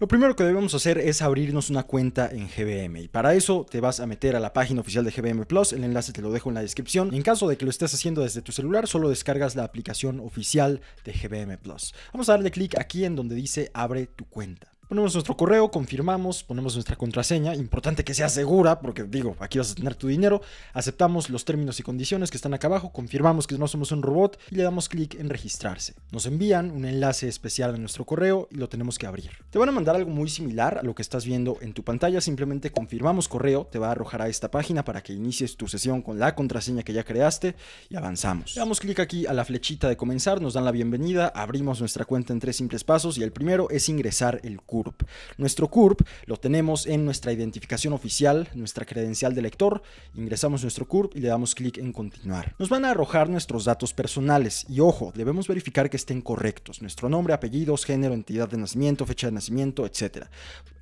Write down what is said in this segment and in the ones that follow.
Lo primero que debemos hacer es abrirnos una cuenta en GBM y para eso te vas a meter a la página oficial de GBM Plus, el enlace te lo dejo en la descripción. En caso de que lo estés haciendo desde tu celular, solo descargas la aplicación oficial de GBM Plus. Vamos a darle clic aquí en donde dice abre tu cuenta. Ponemos nuestro correo, confirmamos, ponemos nuestra contraseña, importante que sea segura, porque digo, aquí vas a tener tu dinero, aceptamos los términos y condiciones que están acá abajo, confirmamos que no somos un robot y le damos clic en registrarse. Nos envían un enlace especial de nuestro correo y lo tenemos que abrir. Te van a mandar algo muy similar a lo que estás viendo en tu pantalla, simplemente confirmamos correo, te va a arrojar a esta página para que inicies tu sesión con la contraseña que ya creaste y avanzamos. Le damos clic aquí a la flechita de comenzar, nos dan la bienvenida, abrimos nuestra cuenta en tres simples pasos y el primero es ingresar el curso nuestro CURP lo tenemos en nuestra identificación oficial, nuestra credencial de lector, ingresamos nuestro CURP y le damos clic en continuar. Nos van a arrojar nuestros datos personales y ojo, debemos verificar que estén correctos, nuestro nombre, apellidos, género, entidad de nacimiento, fecha de nacimiento, etc.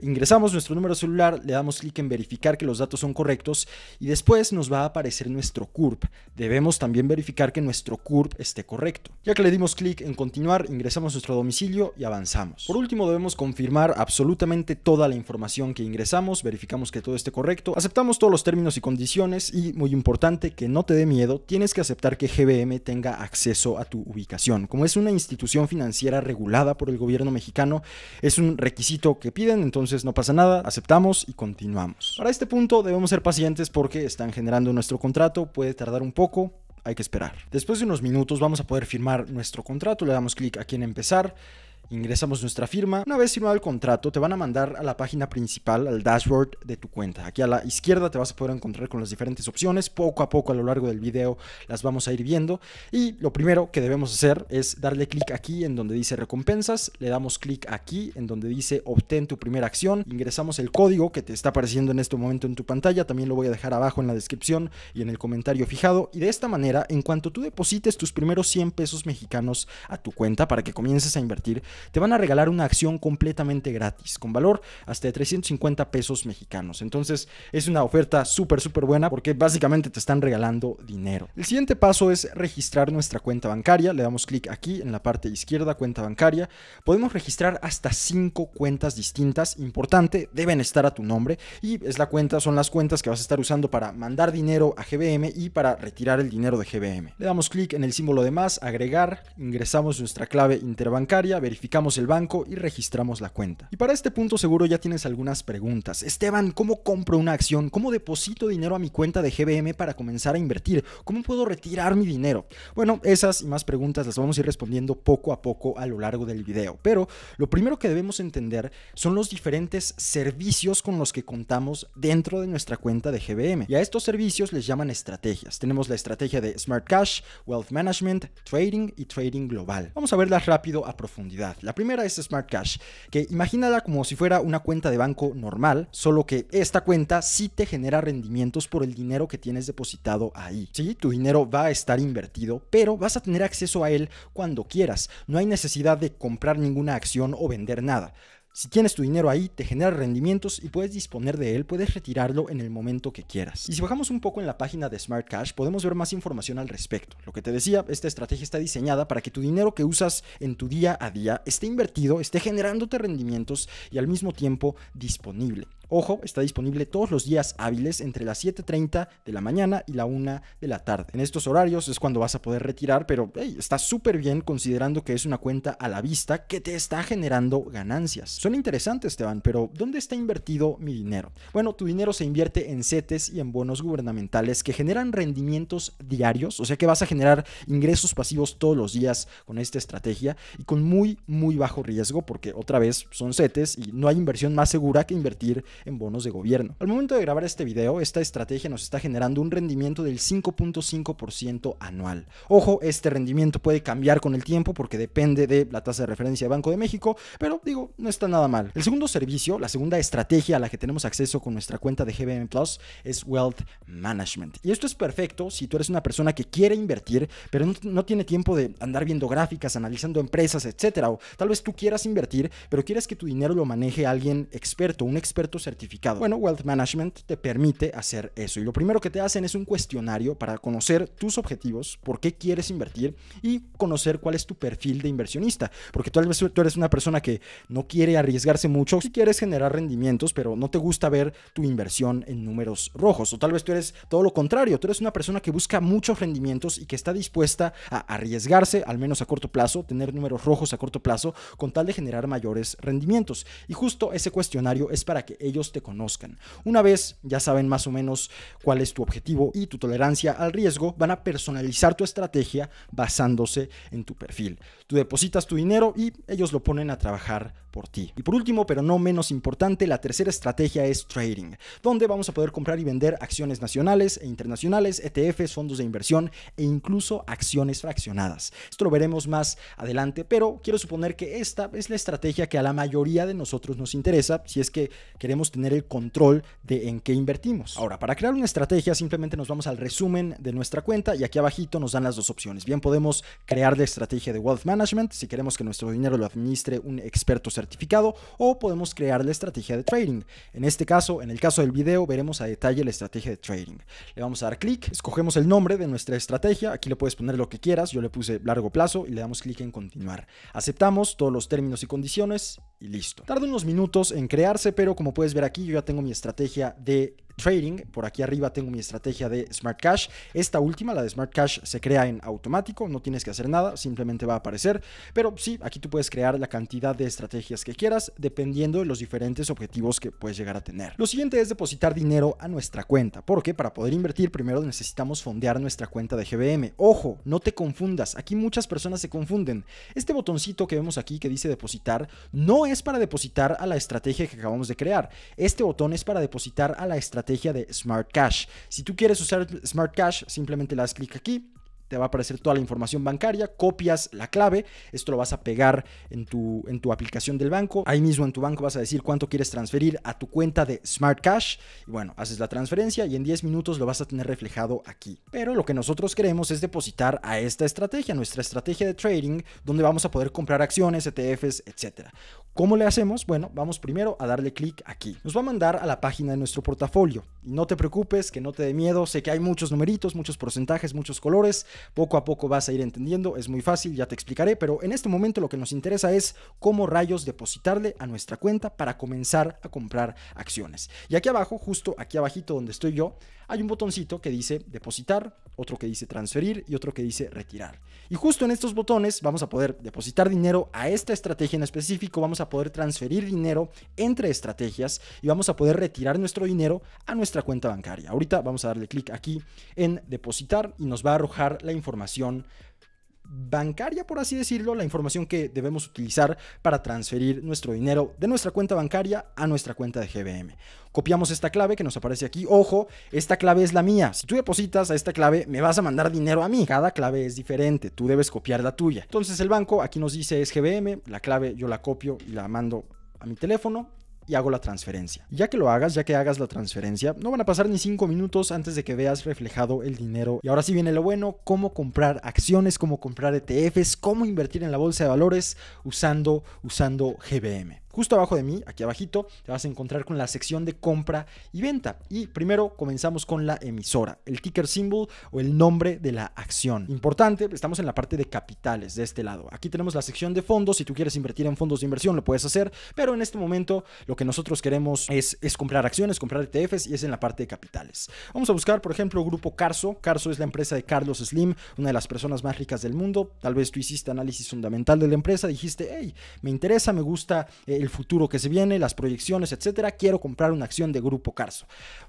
Ingresamos nuestro número celular, le damos clic en verificar que los datos son correctos y después nos va a aparecer nuestro CURP. Debemos también verificar que nuestro CURP esté correcto. Ya que le dimos clic en continuar, ingresamos nuestro domicilio y avanzamos. Por último debemos confirmar absolutamente toda la información que ingresamos, verificamos que todo esté correcto, aceptamos todos los términos y condiciones y, muy importante, que no te dé miedo, tienes que aceptar que GBM tenga acceso a tu ubicación. Como es una institución financiera regulada por el gobierno mexicano, es un requisito que piden, entonces no pasa nada, aceptamos y continuamos. Para este punto debemos ser pacientes porque están generando nuestro contrato, puede tardar un poco, hay que esperar. Después de unos minutos vamos a poder firmar nuestro contrato, le damos clic aquí en empezar ingresamos nuestra firma. Una vez firmado el contrato, te van a mandar a la página principal, al dashboard de tu cuenta. Aquí a la izquierda te vas a poder encontrar con las diferentes opciones. Poco a poco a lo largo del video las vamos a ir viendo. Y lo primero que debemos hacer es darle clic aquí en donde dice recompensas. Le damos clic aquí en donde dice obtén tu primera acción. Ingresamos el código que te está apareciendo en este momento en tu pantalla. También lo voy a dejar abajo en la descripción y en el comentario fijado. Y de esta manera, en cuanto tú deposites tus primeros 100 pesos mexicanos a tu cuenta para que comiences a invertir, te van a regalar una acción completamente gratis, con valor hasta de 350 pesos mexicanos. Entonces es una oferta súper, súper buena porque básicamente te están regalando dinero. El siguiente paso es registrar nuestra cuenta bancaria. Le damos clic aquí en la parte izquierda, cuenta bancaria. Podemos registrar hasta 5 cuentas distintas. Importante, deben estar a tu nombre y es la cuenta, son las cuentas que vas a estar usando para mandar dinero a GBM y para retirar el dinero de GBM. Le damos clic en el símbolo de más, agregar, ingresamos nuestra clave interbancaria, verificamos el banco y registramos la cuenta. Y para este punto seguro ya tienes algunas preguntas. Esteban, ¿cómo compro una acción? ¿Cómo deposito dinero a mi cuenta de GBM para comenzar a invertir? ¿Cómo puedo retirar mi dinero? Bueno, esas y más preguntas las vamos a ir respondiendo poco a poco a lo largo del video. Pero lo primero que debemos entender son los diferentes servicios con los que contamos dentro de nuestra cuenta de GBM. Y a estos servicios les llaman estrategias. Tenemos la estrategia de Smart Cash, Wealth Management, Trading y Trading Global. Vamos a verlas rápido a profundidad. La primera es Smart Cash, que imagínala como si fuera una cuenta de banco normal, solo que esta cuenta sí te genera rendimientos por el dinero que tienes depositado ahí. Sí, tu dinero va a estar invertido, pero vas a tener acceso a él cuando quieras. No hay necesidad de comprar ninguna acción o vender nada. Si tienes tu dinero ahí, te genera rendimientos y puedes disponer de él, puedes retirarlo en el momento que quieras. Y si bajamos un poco en la página de Smart Cash, podemos ver más información al respecto. Lo que te decía, esta estrategia está diseñada para que tu dinero que usas en tu día a día esté invertido, esté generándote rendimientos y al mismo tiempo disponible. Ojo, está disponible todos los días hábiles entre las 7.30 de la mañana y la 1 de la tarde. En estos horarios es cuando vas a poder retirar, pero está súper bien considerando que es una cuenta a la vista que te está generando ganancias. Son interesantes, Esteban, pero ¿dónde está invertido mi dinero? Bueno, tu dinero se invierte en CETES y en bonos gubernamentales que generan rendimientos diarios, o sea que vas a generar ingresos pasivos todos los días con esta estrategia y con muy, muy bajo riesgo porque otra vez son CETES y no hay inversión más segura que invertir en bonos de gobierno. Al momento de grabar este video, esta estrategia nos está generando un rendimiento del 5.5% anual. Ojo, este rendimiento puede cambiar con el tiempo porque depende de la tasa de referencia de Banco de México, pero digo, no está nada mal. El segundo servicio, la segunda estrategia a la que tenemos acceso con nuestra cuenta de GBM Plus es Wealth Management. Y esto es perfecto si tú eres una persona que quiere invertir, pero no, no tiene tiempo de andar viendo gráficas, analizando empresas, etcétera. O tal vez tú quieras invertir, pero quieres que tu dinero lo maneje alguien experto, un experto certificado. Bueno, Wealth Management te permite hacer eso y lo primero que te hacen es un cuestionario para conocer tus objetivos, por qué quieres invertir y conocer cuál es tu perfil de inversionista, porque tal vez tú eres una persona que no quiere arriesgarse mucho, si quieres generar rendimientos, pero no te gusta ver tu inversión en números rojos, o tal vez tú eres todo lo contrario, tú eres una persona que busca muchos rendimientos y que está dispuesta a arriesgarse, al menos a corto plazo, tener números rojos a corto plazo, con tal de generar mayores rendimientos. Y justo ese cuestionario es para que ellos te conozcan. Una vez ya saben más o menos cuál es tu objetivo y tu tolerancia al riesgo, van a personalizar tu estrategia basándose en tu perfil. Tú depositas tu dinero y ellos lo ponen a trabajar por ti. Y por último, pero no menos importante, la tercera estrategia es trading, donde vamos a poder comprar y vender acciones nacionales e internacionales, ETFs, fondos de inversión e incluso acciones fraccionadas. Esto lo veremos más adelante, pero quiero suponer que esta es la estrategia que a la mayoría de nosotros nos interesa si es que queremos tener el control de en qué invertimos. Ahora, para crear una estrategia simplemente nos vamos al resumen de nuestra cuenta y aquí abajito nos dan las dos opciones. Bien, podemos crear la estrategia de wealth management si queremos que nuestro dinero lo administre un experto certificado o podemos crear la estrategia de trading. En este caso, en el caso del video, veremos a detalle la estrategia de trading. Le vamos a dar clic, escogemos el nombre de nuestra estrategia, aquí le puedes poner lo que quieras, yo le puse largo plazo y le damos clic en continuar. Aceptamos todos los términos y condiciones y listo. Tarda unos minutos en crearse, pero como puedes ver aquí, yo ya tengo mi estrategia de trading. Por aquí arriba tengo mi estrategia de Smart Cash. Esta última, la de Smart Cash, se crea en automático, no tienes que hacer nada, simplemente va a aparecer. Pero sí, aquí tú puedes crear la cantidad de estrategias que quieras, dependiendo de los diferentes objetivos que puedes llegar a tener. Lo siguiente es depositar dinero a nuestra cuenta, porque para poder invertir primero necesitamos fondear nuestra cuenta de GBM. Ojo, no te confundas, aquí muchas personas se confunden. Este botoncito que vemos aquí que dice depositar no es para depositar a la estrategia que acabamos de crear. Este botón es para depositar a la estrategia estrategia de Smart Cash. Si tú quieres usar Smart Cash, simplemente la clic aquí te va a aparecer toda la información bancaria, copias la clave, esto lo vas a pegar en tu, en tu aplicación del banco, ahí mismo en tu banco vas a decir cuánto quieres transferir a tu cuenta de Smart Cash y bueno, haces la transferencia y en 10 minutos lo vas a tener reflejado aquí. Pero lo que nosotros queremos es depositar a esta estrategia, nuestra estrategia de trading, donde vamos a poder comprar acciones, ETFs, etcétera. ¿Cómo le hacemos? Bueno, vamos primero a darle clic aquí. Nos va a mandar a la página de nuestro portafolio. no te preocupes, que no te dé miedo, sé que hay muchos numeritos, muchos porcentajes, muchos colores, poco a poco vas a ir entendiendo, es muy fácil, ya te explicaré, pero en este momento lo que nos interesa es cómo rayos depositarle a nuestra cuenta para comenzar a comprar acciones. Y aquí abajo, justo aquí abajito donde estoy yo, hay un botoncito que dice depositar, otro que dice transferir y otro que dice retirar. Y justo en estos botones vamos a poder depositar dinero a esta estrategia en específico, vamos a poder transferir dinero entre estrategias y vamos a poder retirar nuestro dinero a nuestra cuenta bancaria. Ahorita vamos a darle clic aquí en depositar y nos va a arrojar la información bancaria, por así decirlo, la información que debemos utilizar para transferir nuestro dinero de nuestra cuenta bancaria a nuestra cuenta de GBM. Copiamos esta clave que nos aparece aquí. Ojo, esta clave es la mía. Si tú depositas a esta clave, me vas a mandar dinero a mí. Cada clave es diferente. Tú debes copiar la tuya. Entonces el banco aquí nos dice es GBM. La clave yo la copio y la mando a mi teléfono y hago la transferencia. Ya que lo hagas, ya que hagas la transferencia, no van a pasar ni 5 minutos antes de que veas reflejado el dinero. Y ahora sí viene lo bueno, cómo comprar acciones, cómo comprar ETFs, cómo invertir en la bolsa de valores usando, usando GBM. Justo abajo de mí, aquí abajito, te vas a encontrar con la sección de compra y venta. Y primero comenzamos con la emisora, el ticker symbol o el nombre de la acción. Importante, estamos en la parte de capitales de este lado. Aquí tenemos la sección de fondos. Si tú quieres invertir en fondos de inversión, lo puedes hacer. Pero en este momento lo que nosotros queremos es, comprar acciones, comprar ETFs y es en la parte de capitales. Vamos a buscar, por ejemplo, Grupo Carso. Carso es la empresa de Carlos Slim, una de las personas más ricas del mundo. Tal vez tú hiciste análisis fundamental de la empresa, dijiste, hey, me interesa, me gusta eh, el futuro que se viene, las proyecciones, etcétera, quiero comprar una acción de Grupo Carso.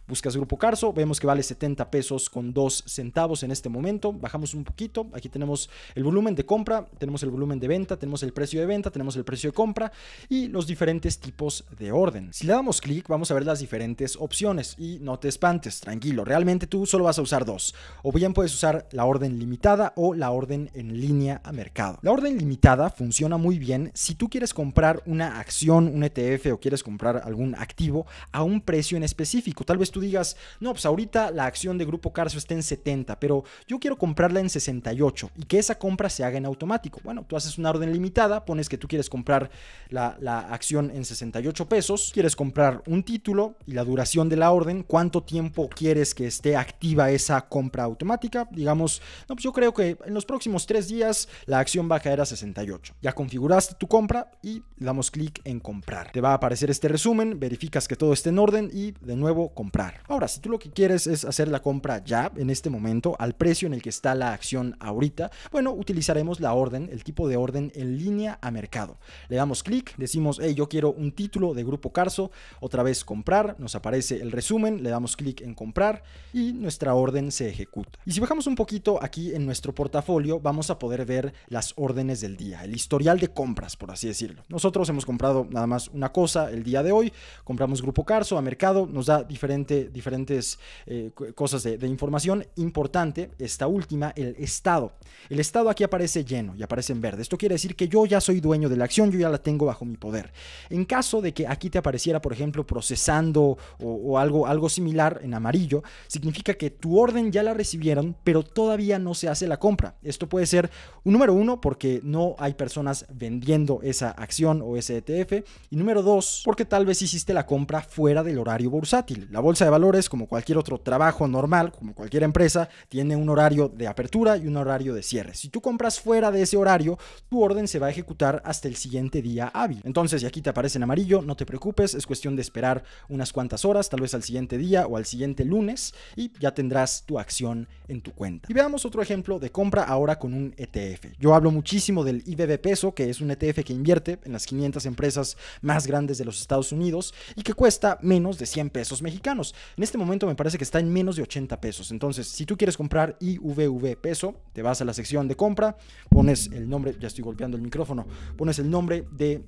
Buscas Grupo Carso, vemos que vale 70 pesos con 2 centavos en este momento, bajamos un poquito, aquí tenemos el volumen de compra, tenemos el volumen de venta, tenemos el precio de venta, tenemos el precio de compra y los diferentes tipos de orden. Si le damos clic, vamos a ver las diferentes opciones y no te espantes, tranquilo, realmente tú solo vas a usar dos, o bien puedes usar la orden limitada o la orden en línea a mercado. La orden limitada funciona muy bien si tú quieres comprar una acción un ETF o quieres comprar algún activo a un precio en específico. Tal vez tú digas, no, pues ahorita la acción de Grupo Carso está en 70, pero yo quiero comprarla en 68 y que esa compra se haga en automático. Bueno, tú haces una orden limitada, pones que tú quieres comprar la, acción en 68 pesos, quieres comprar un título y la duración de la orden, cuánto tiempo quieres que esté activa esa compra automática. Digamos, no, pues yo creo que en los próximos tres días la acción va a caer a 68. Ya configuraste tu compra y damos clic en comprar. Te va a aparecer este resumen, verificas que todo esté en orden y de nuevo comprar. Ahora, si tú lo que quieres es hacer la compra ya, en este momento, al precio en el que está la acción ahorita, bueno, utilizaremos la orden, el tipo de orden en línea a mercado. Le damos clic, decimos, hey, yo quiero un título de Grupo Carso, otra vez comprar, nos aparece el resumen, le damos clic en comprar y nuestra orden se ejecuta. Y si bajamos un poquito aquí en nuestro portafolio, vamos a poder ver las órdenes del día, el historial de compras, por así decirlo. Nosotros hemos comprado nada más una cosa el día de hoy. Compramos Grupo Carso a mercado, nos da diferentes eh, cosas de, información. Importante, esta última, el estado. El estado aquí aparece lleno y aparece en verde. Esto quiere decir que yo ya soy dueño de la acción, yo ya la tengo bajo mi poder. En caso de que aquí te apareciera, por ejemplo, procesando o, algo, algo similar en amarillo, significa que tu orden ya la recibieron, pero todavía no se hace la compra. Esto puede ser un número uno porque no hay personas vendiendo esa acción o ese ETF y número dos, porque tal vez hiciste la compra fuera del horario bursátil. La bolsa de valores, como cualquier otro trabajo normal, como cualquier empresa, tiene un horario de apertura y un horario de cierre. Si tú compras fuera de ese horario, tu orden se va a ejecutar hasta el siguiente día hábil. Entonces, si aquí te aparece en amarillo, no te preocupes, es cuestión de esperar unas cuantas horas, tal vez al siguiente día o al siguiente lunes, y ya tendrás tu acción en tu cuenta. Y veamos otro ejemplo de compra ahora con un ETF. Yo hablo muchísimo del IBB Peso, que es un ETF que invierte en las 500 empresas más grandes de los Estados Unidos y que cuesta menos de 100 pesos mexicanos. En este momento me parece que está en menos de 80 pesos. Entonces, si tú quieres comprar IVV peso, te vas a la sección de compra, pones el nombre, ya estoy golpeando el micrófono, pones el nombre de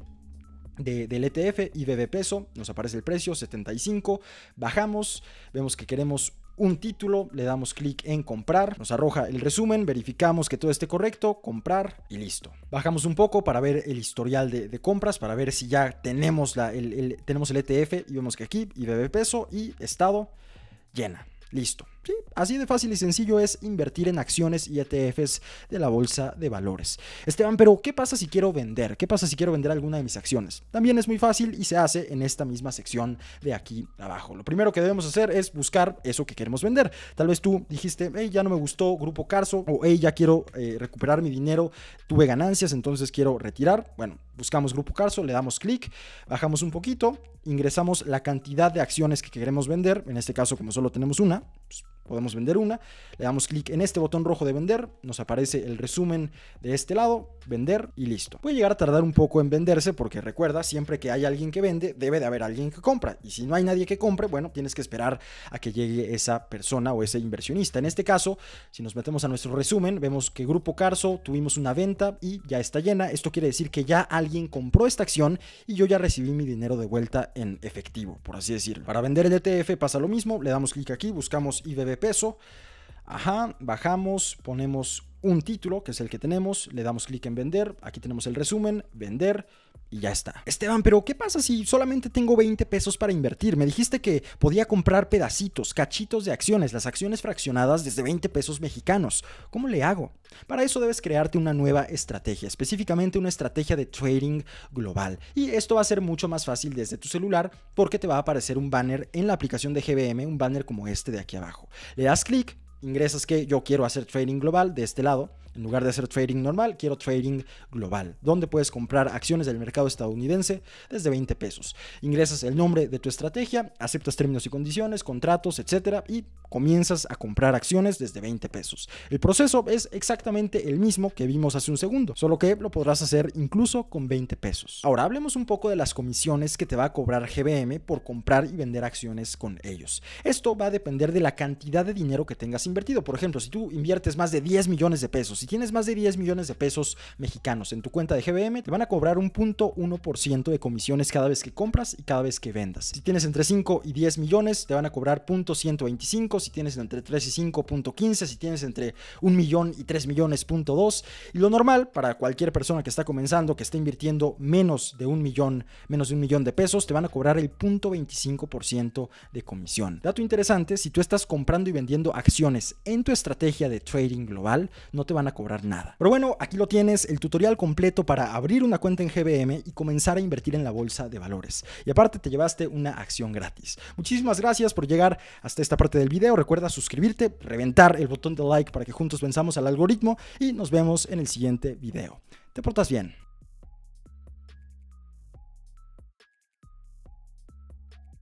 del ETF, IVV peso, nos aparece el precio, 75, bajamos, vemos que queremos un título, le damos clic en comprar, nos arroja el resumen, verificamos que todo esté correcto, comprar y listo. Bajamos un poco para ver el historial de, compras, para ver si ya tenemos, el, tenemos el ETF y vemos que aquí IBB peso y estado llena. Listo así de fácil y sencillo es invertir en acciones y ETFs de la bolsa de valores. Esteban, pero ¿qué pasa si quiero vender? ¿Qué pasa si quiero vender alguna de mis acciones? También es muy fácil y se hace en esta misma sección de aquí abajo. Lo primero que debemos hacer es buscar eso que queremos vender. Tal vez tú dijiste, hey, ya no me gustó Grupo Carso o hey, ya quiero eh, recuperar mi dinero, tuve ganancias, entonces quiero retirar. Bueno, buscamos Grupo Carso, le damos clic, bajamos un poquito, ingresamos la cantidad de acciones que queremos vender, en este caso como solo tenemos una, podemos vender una. Le damos clic en este botón rojo de vender, nos aparece el resumen de este lado, vender y listo. Puede llegar a tardar un poco en venderse porque recuerda, siempre que hay alguien que vende, debe de haber alguien que compra. Y si no hay nadie que compre, bueno, tienes que esperar a que llegue esa persona o ese inversionista. En este caso, si nos metemos a nuestro resumen, vemos que Grupo Carso tuvimos una venta y ya está llena. Esto quiere decir que ya alguien compró esta acción y yo ya recibí mi dinero de vuelta en efectivo, por así decirlo. Para vender el ETF pasa lo mismo, le damos clic aquí, buscamos IBB peso, Ajá, bajamos, ponemos un título, que es el que tenemos, le damos clic en vender, aquí tenemos el resumen, vender y ya está. Esteban, pero ¿qué pasa si solamente tengo 20 pesos para invertir? Me dijiste que podía comprar pedacitos, cachitos de acciones, las acciones fraccionadas desde 20 pesos mexicanos. ¿Cómo le hago? Para eso debes crearte una nueva estrategia, específicamente una estrategia de trading global. Y esto va a ser mucho más fácil desde tu celular porque te va a aparecer un banner en la aplicación de GBM, un banner como este de aquí abajo. Le das clic ingresas que yo quiero hacer trading global de este lado en lugar de hacer trading normal, quiero trading global, donde puedes comprar acciones del mercado estadounidense desde 20 pesos. Ingresas el nombre de tu estrategia, aceptas términos y condiciones, contratos, etcétera, y comienzas a comprar acciones desde 20 pesos. El proceso es exactamente el mismo que vimos hace un segundo, solo que lo podrás hacer incluso con 20 pesos. Ahora hablemos un poco de las comisiones que te va a cobrar GBM por comprar y vender acciones con ellos. Esto va a depender de la cantidad de dinero que tengas invertido. Por ejemplo, si tú inviertes más de 10 millones de pesos si tienes más de 10 millones de pesos mexicanos en tu cuenta de GBM, te van a cobrar un punto de comisiones cada vez que compras y cada vez que vendas. Si tienes entre 5 y 10 millones, te van a cobrar punto 125. Si tienes entre 3 y 5, 15. Si tienes entre 1 millón y 3 millones, punto 2. Y lo normal para cualquier persona que está comenzando, que está invirtiendo menos de un millón, menos de un millón de pesos, te van a cobrar el punto 25% de comisión. Dato interesante, si tú estás comprando y vendiendo acciones en tu estrategia de trading global, no te van a cobrar nada. Pero bueno, aquí lo tienes, el tutorial completo para abrir una cuenta en GBM y comenzar a invertir en la bolsa de valores. Y aparte te llevaste una acción gratis. Muchísimas gracias por llegar hasta esta parte del video. Recuerda suscribirte, reventar el botón de like para que juntos pensamos al algoritmo y nos vemos en el siguiente video. Te portas bien.